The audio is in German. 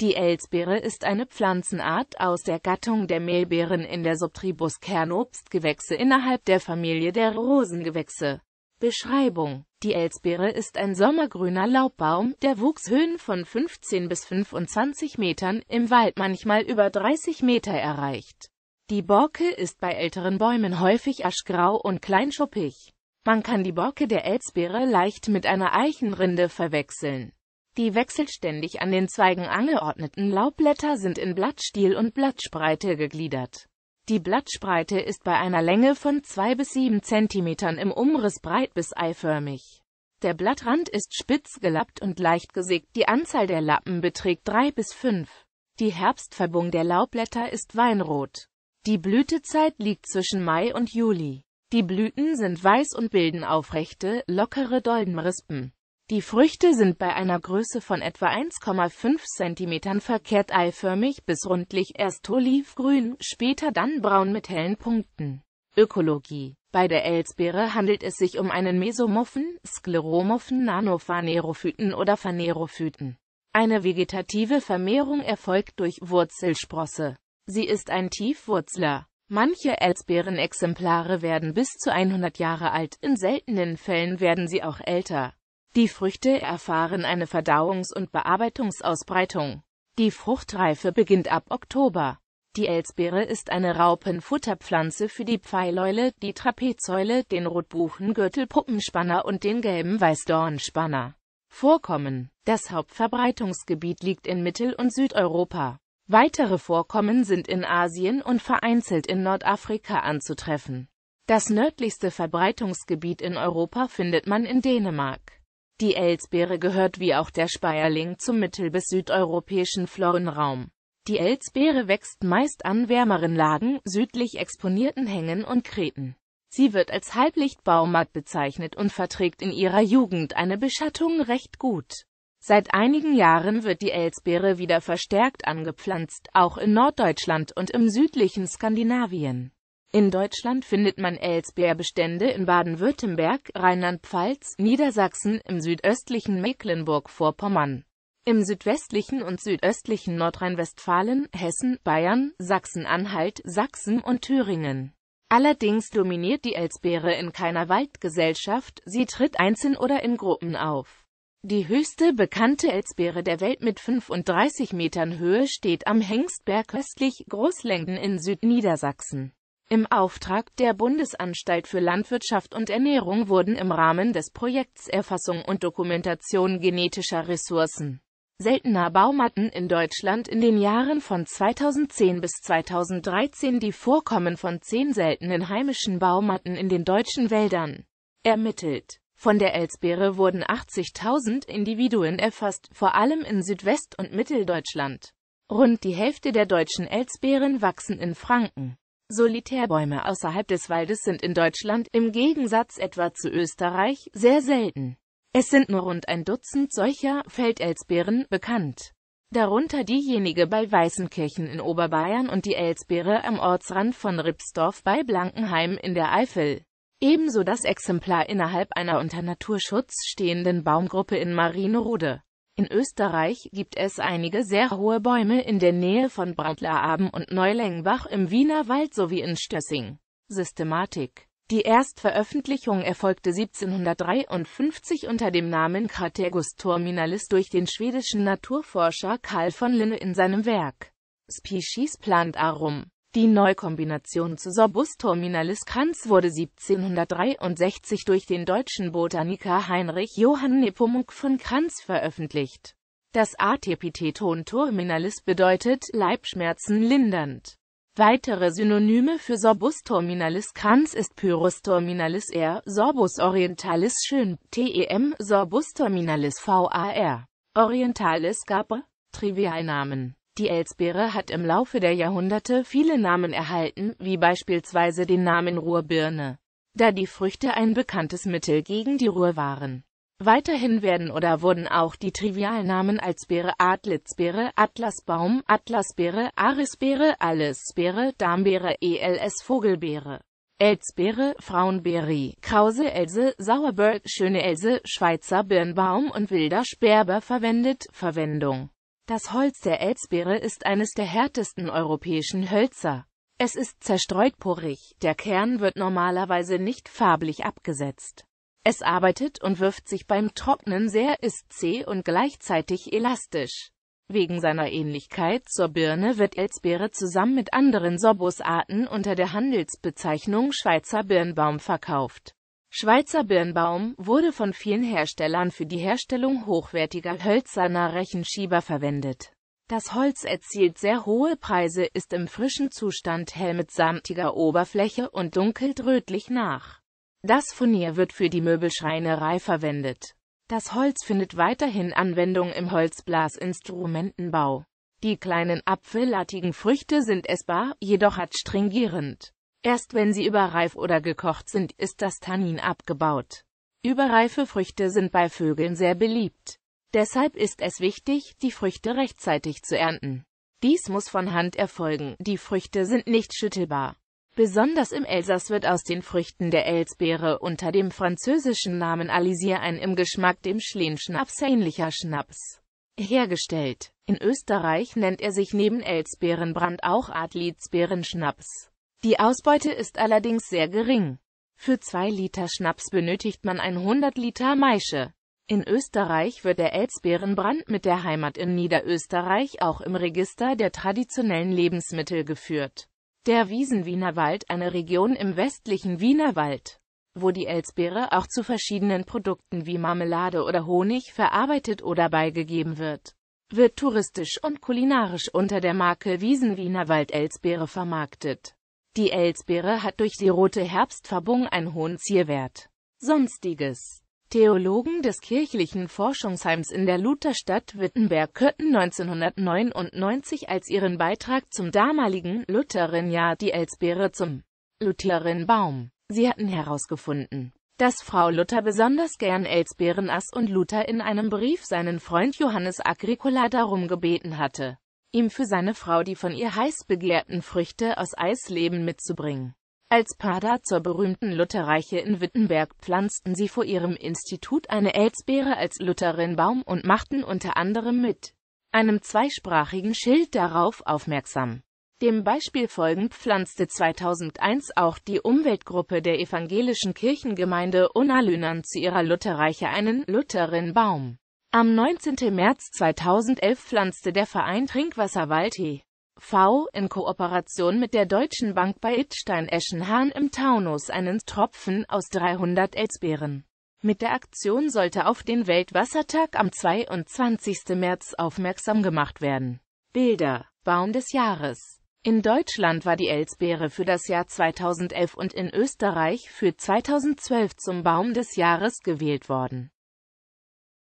Die Elsbeere ist eine Pflanzenart aus der Gattung der Mehlbeeren in der Subtribus Kernobstgewächse innerhalb der Familie der Rosengewächse. Beschreibung Die Elsbeere ist ein sommergrüner Laubbaum, der Wuchshöhen von 15 bis 25 Metern, im Wald manchmal über 30 Meter erreicht. Die Borke ist bei älteren Bäumen häufig aschgrau und kleinschuppig. Man kann die Borke der Elsbeere leicht mit einer Eichenrinde verwechseln. Die wechselständig an den Zweigen angeordneten Laubblätter sind in Blattstiel und Blattspreite gegliedert. Die Blattspreite ist bei einer Länge von 2 bis 7 cm im Umriss breit bis eiförmig. Der Blattrand ist spitz gelappt und leicht gesägt, die Anzahl der Lappen beträgt 3 bis 5. Die Herbstfärbung der Laubblätter ist weinrot. Die Blütezeit liegt zwischen Mai und Juli. Die Blüten sind weiß und bilden aufrechte, lockere Doldenrispen. Die Früchte sind bei einer Größe von etwa 1,5 cm verkehrt eiförmig bis rundlich erst olivgrün, später dann braun mit hellen Punkten. Ökologie Bei der Elsbeere handelt es sich um einen Mesomorphen, skleromorphen Nanophanerophyten oder Phanerophyten. Eine vegetative Vermehrung erfolgt durch Wurzelsprosse. Sie ist ein Tiefwurzler. Manche Elsbeerenexemplare werden bis zu 100 Jahre alt, in seltenen Fällen werden sie auch älter. Die Früchte erfahren eine Verdauungs- und Bearbeitungsausbreitung. Die Fruchtreife beginnt ab Oktober. Die Elsbeere ist eine Raupenfutterpflanze für die Pfeileule, die Trapezeule, den Rotbuchengürtelpuppenspanner und den gelben Weißdornspanner. Vorkommen Das Hauptverbreitungsgebiet liegt in Mittel- und Südeuropa. Weitere Vorkommen sind in Asien und vereinzelt in Nordafrika anzutreffen. Das nördlichste Verbreitungsgebiet in Europa findet man in Dänemark. Die Elsbeere gehört wie auch der Speierling zum mittel- bis südeuropäischen Florenraum. Die Elsbeere wächst meist an wärmeren Lagen, südlich exponierten Hängen und Kreten. Sie wird als Halblichtbaumart bezeichnet und verträgt in ihrer Jugend eine Beschattung recht gut. Seit einigen Jahren wird die Elsbeere wieder verstärkt angepflanzt, auch in Norddeutschland und im südlichen Skandinavien. In Deutschland findet man Elsbeerbestände in Baden-Württemberg, Rheinland-Pfalz, Niedersachsen, im südöstlichen Mecklenburg-Vorpommern, im südwestlichen und südöstlichen Nordrhein-Westfalen, Hessen, Bayern, Sachsen-Anhalt, Sachsen und Thüringen. Allerdings dominiert die Elsbeere in keiner Waldgesellschaft, sie tritt einzeln oder in Gruppen auf. Die höchste bekannte Elsbeere der Welt mit 35 Metern Höhe steht am Hengstberg östlich Großlenken in Südniedersachsen. Im Auftrag der Bundesanstalt für Landwirtschaft und Ernährung wurden im Rahmen des Projekts Erfassung und Dokumentation genetischer Ressourcen seltener Baumatten in Deutschland in den Jahren von 2010 bis 2013 die Vorkommen von zehn seltenen heimischen Baumatten in den deutschen Wäldern ermittelt. Von der Elsbeere wurden 80.000 Individuen erfasst, vor allem in Südwest- und Mitteldeutschland. Rund die Hälfte der deutschen Elsbeeren wachsen in Franken. Solitärbäume außerhalb des Waldes sind in Deutschland, im Gegensatz etwa zu Österreich, sehr selten. Es sind nur rund ein Dutzend solcher Feldelsbeeren bekannt. Darunter diejenige bei Weißenkirchen in Oberbayern und die Elsbeere am Ortsrand von Ripsdorf bei Blankenheim in der Eifel. Ebenso das Exemplar innerhalb einer unter Naturschutz stehenden Baumgruppe in Marinerode. In Österreich gibt es einige sehr hohe Bäume in der Nähe von Breitlaben und Neulengbach im Wiener Wald sowie in Stössing. Systematik Die Erstveröffentlichung erfolgte 1753 unter dem Namen Cratergus terminalis durch den schwedischen Naturforscher Karl von Linne in seinem Werk Species Plantarum. Die Neukombination zu Sorbus terminalis-Kranz wurde 1763 durch den deutschen Botaniker Heinrich Johann Nepomuk von Kranz veröffentlicht. Das Artepitheton terminalis bedeutet Leibschmerzen lindernd. Weitere Synonyme für Sorbus terminalis Kranz ist Pyrus terminalis R, Sorbus orientalis schön, TEM, Sorbus terminalis VAR, orientalis Gabre, Trivialnamen die Elsbeere hat im Laufe der Jahrhunderte viele Namen erhalten, wie beispielsweise den Namen Ruhrbirne, da die Früchte ein bekanntes Mittel gegen die Ruhr waren. Weiterhin werden oder wurden auch die Trivialnamen Alsbeere, Adlitzbeere, Atlasbaum, Atlasbeere, Arisbeere, Allesbeere, Darmbeere, ELS, Vogelbeere, Elsbeere, Frauenbeeri, Krause Else, Sauerberg, Schöne Else, Schweizer Birnbaum und wilder Sperber verwendet, Verwendung. Das Holz der Elsbeere ist eines der härtesten europäischen Hölzer. Es ist zerstreut porrig, der Kern wird normalerweise nicht farblich abgesetzt. Es arbeitet und wirft sich beim Trocknen sehr, ist zäh und gleichzeitig elastisch. Wegen seiner Ähnlichkeit zur Birne wird Elsbeere zusammen mit anderen Sorbusarten unter der Handelsbezeichnung Schweizer Birnbaum verkauft. Schweizer Birnbaum wurde von vielen Herstellern für die Herstellung hochwertiger hölzerner Rechenschieber verwendet. Das Holz erzielt sehr hohe Preise, ist im frischen Zustand hell mit samtiger Oberfläche und dunkelt rötlich nach. Das Furnier wird für die Möbelschreinerei verwendet. Das Holz findet weiterhin Anwendung im Holzblasinstrumentenbau. Die kleinen apfellattigen Früchte sind essbar, jedoch adstringierend. Erst wenn sie überreif oder gekocht sind, ist das Tannin abgebaut. Überreife Früchte sind bei Vögeln sehr beliebt. Deshalb ist es wichtig, die Früchte rechtzeitig zu ernten. Dies muss von Hand erfolgen, die Früchte sind nicht schüttelbar. Besonders im Elsass wird aus den Früchten der Elsbeere unter dem französischen Namen Alisier ein im Geschmack dem Schlenschnaps ähnlicher Schnaps hergestellt. In Österreich nennt er sich neben Elsbeerenbrand auch Adlitzbeerenschnaps. Die Ausbeute ist allerdings sehr gering. Für 2 Liter Schnaps benötigt man 100 Liter Maische. In Österreich wird der Elsbeerenbrand mit der Heimat in Niederösterreich auch im Register der traditionellen Lebensmittel geführt. Der Wiesenwienerwald, eine Region im westlichen Wienerwald, wo die Elsbeere auch zu verschiedenen Produkten wie Marmelade oder Honig verarbeitet oder beigegeben wird, wird touristisch und kulinarisch unter der Marke Wiesenwienerwald Elsbeere vermarktet. Die Elsbeere hat durch die rote Herbstfärbung einen hohen Zierwert. Sonstiges Theologen des kirchlichen Forschungsheims in der Lutherstadt Wittenberg kürten 1999 als ihren Beitrag zum damaligen Lutherinjahr die Elsbeere zum Lutherinbaum. Sie hatten herausgefunden, dass Frau Luther besonders gern Elsbeeren aß und Luther in einem Brief seinen Freund Johannes Agricola darum gebeten hatte, ihm für seine Frau die von ihr heiß begehrten Früchte aus Eisleben mitzubringen. Als Pada zur berühmten Lutherreiche in Wittenberg pflanzten sie vor ihrem Institut eine Elsbeere als Lutherinbaum und machten unter anderem mit einem zweisprachigen Schild darauf aufmerksam. Dem Beispiel folgend pflanzte 2001 auch die Umweltgruppe der evangelischen Kirchengemeinde Unalünern zu ihrer Lutherreiche einen Lutherinbaum. Am 19. März 2011 pflanzte der Verein Trinkwasserwald e.V. in Kooperation mit der Deutschen Bank bei itstein eschenhahn im Taunus einen Tropfen aus 300 Elsbeeren. Mit der Aktion sollte auf den Weltwassertag am 22. März aufmerksam gemacht werden. Bilder Baum des Jahres In Deutschland war die Elsbeere für das Jahr 2011 und in Österreich für 2012 zum Baum des Jahres gewählt worden.